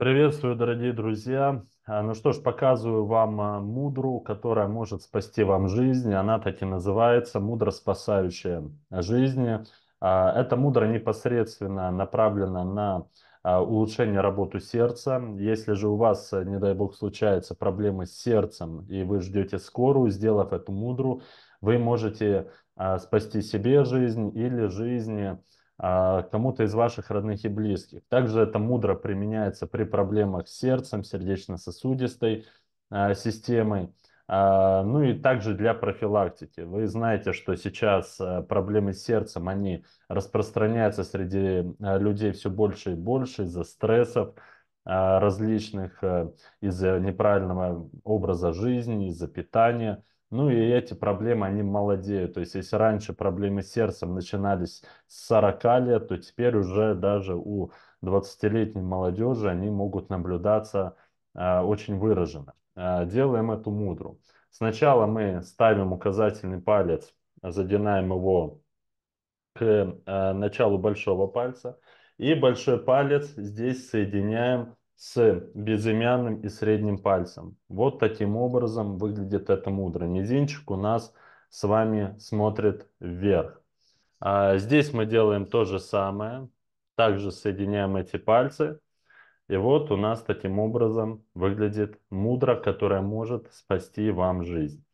Приветствую, дорогие друзья. А, ну что ж, показываю вам а, мудру, которая может спасти вам жизнь. Она так и называется «Мудро спасающая жизни». А, эта мудра непосредственно направлена на улучшение работы сердца. Если же у вас, не дай бог, случаются проблемы с сердцем, и вы ждете скорую, сделав эту мудру, вы можете спасти себе жизнь или жизнь а, кому-то из ваших родных и близких. Также это мудро применяется при проблемах с сердцем, сердечно-сосудистой а, системой. А, ну и также для профилактики. Вы знаете, что сейчас проблемы с сердцем, они распространяются среди людей все больше и больше из-за стрессов различных, из-за неправильного образа жизни, из-за питания – ну и эти проблемы, они молодеют. То есть, если раньше проблемы с сердцем начинались с 40 лет, то теперь уже даже у 20-летней молодежи они могут наблюдаться э, очень выраженно. Э, делаем эту мудру. Сначала мы ставим указательный палец, задинаем его к э, началу большого пальца, и большой палец здесь соединяем с безымянным и средним пальцем. Вот таким образом выглядит эта мудра. Мизинчик у нас с вами смотрит вверх. А здесь мы делаем то же самое. Также соединяем эти пальцы. И вот у нас таким образом выглядит мудра, которая может спасти вам жизнь.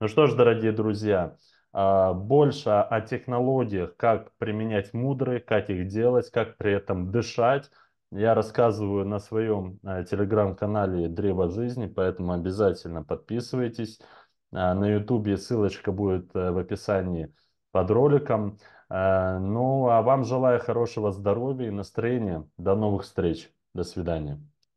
Ну что ж, дорогие друзья, а, больше о технологиях, как применять мудры, как их делать, как при этом дышать – я рассказываю на своем э, телеграм-канале «Древо жизни», поэтому обязательно подписывайтесь. Э, на ютубе ссылочка будет э, в описании под роликом. Э, ну, а вам желаю хорошего здоровья и настроения. До новых встреч. До свидания.